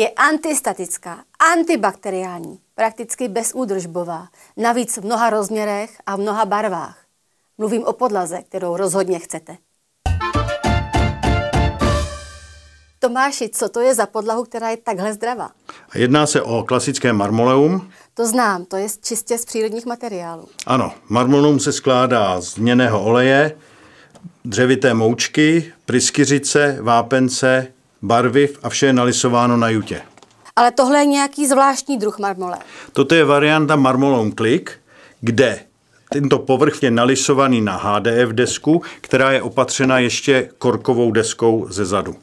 Je antistatická, antibakteriální, prakticky bezúdržbová, navíc v mnoha rozměrech a v mnoha barvách. Mluvím o podlaze, kterou rozhodně chcete. Tomáši, co to je za podlahu, která je takhle zdravá? Jedná se o klasické marmoleum. To znám, to je čistě z přírodních materiálů. Ano, marmoleum se skládá z měného oleje, dřevité moučky, pryskyřice, vápence, barviv a vše je nalisováno na jutě. Ale tohle je nějaký zvláštní druh marmole. Toto je varianta marmolon klik, kde tento povrch je nalisovaný na HDF desku, která je opatřena ještě korkovou deskou ze zadu.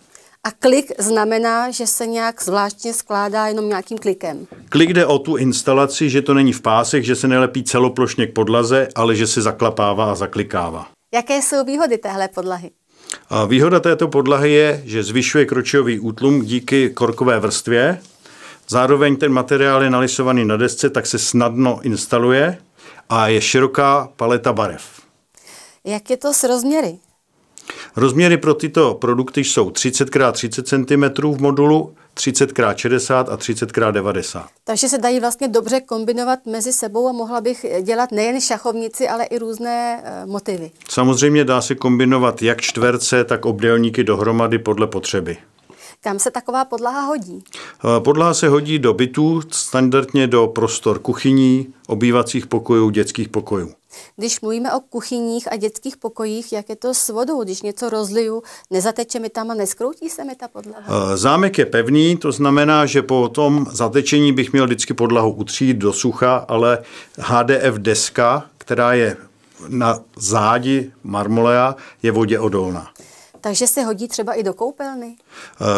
A klik znamená, že se nějak zvláštně skládá jenom nějakým klikem. Klik jde o tu instalaci, že to není v pásech, že se nelepí celoplošně k podlaze, ale že se zaklapává a zaklikává. Jaké jsou výhody téhle podlahy? A výhoda této podlahy je, že zvyšuje kročový útlum díky korkové vrstvě. Zároveň ten materiál je nalisovaný na desce, tak se snadno instaluje a je široká paleta barev. Jak je to s rozměry? Rozměry pro tyto produkty jsou 30 x 30 cm v modulu, 30 x 60 a 30 x 90. Takže se dají vlastně dobře kombinovat mezi sebou a mohla bych dělat nejen šachovnici, ale i různé e, motivy. Samozřejmě dá se kombinovat jak čtverce, tak obdélníky dohromady podle potřeby. Kam se taková podlaha hodí? E, podlaha se hodí do bytů, standardně do prostor kuchyní, obývacích pokojů, dětských pokojů. Když mluvíme o kuchyních a dětských pokojích, jak je to s vodou? Když něco rozliju, nezateče mi tam a neskroutí se mi ta podlaha? Eh, zámek je pevný, to znamená, že po tom zatečení bych měl vždycky podlahu utřít do sucha, ale HDF deska, která je na zádi marmolea, je vodě odolná. Takže se hodí třeba i do koupelny?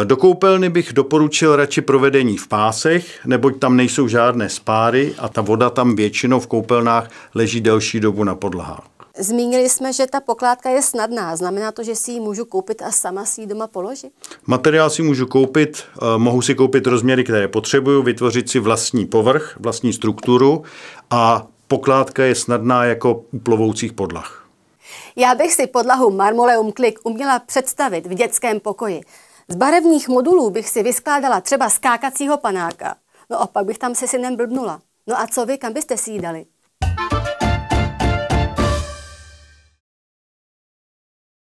Eh, do koupelny bych doporučil radši provedení v pásech, neboť tam nejsou žádné spáry a ta voda tam většinou v koupelnách leží delší dobu na podlahách. Zmínili jsme, že ta pokládka je snadná. Znamená to, že si ji můžu koupit a sama si ji doma položit? Materiál si můžu koupit, eh, mohu si koupit rozměry, které potřebuju, vytvořit si vlastní povrch, vlastní strukturu a pokládka je snadná jako u plovoucích podlah. Já bych si podlahu Marmoleum Click uměla představit v dětském pokoji. Z barevných modulů bych si vyskládala třeba skákacího panáka. No a pak bych tam se synem blbnula. No a co vy, kam byste si jí dali?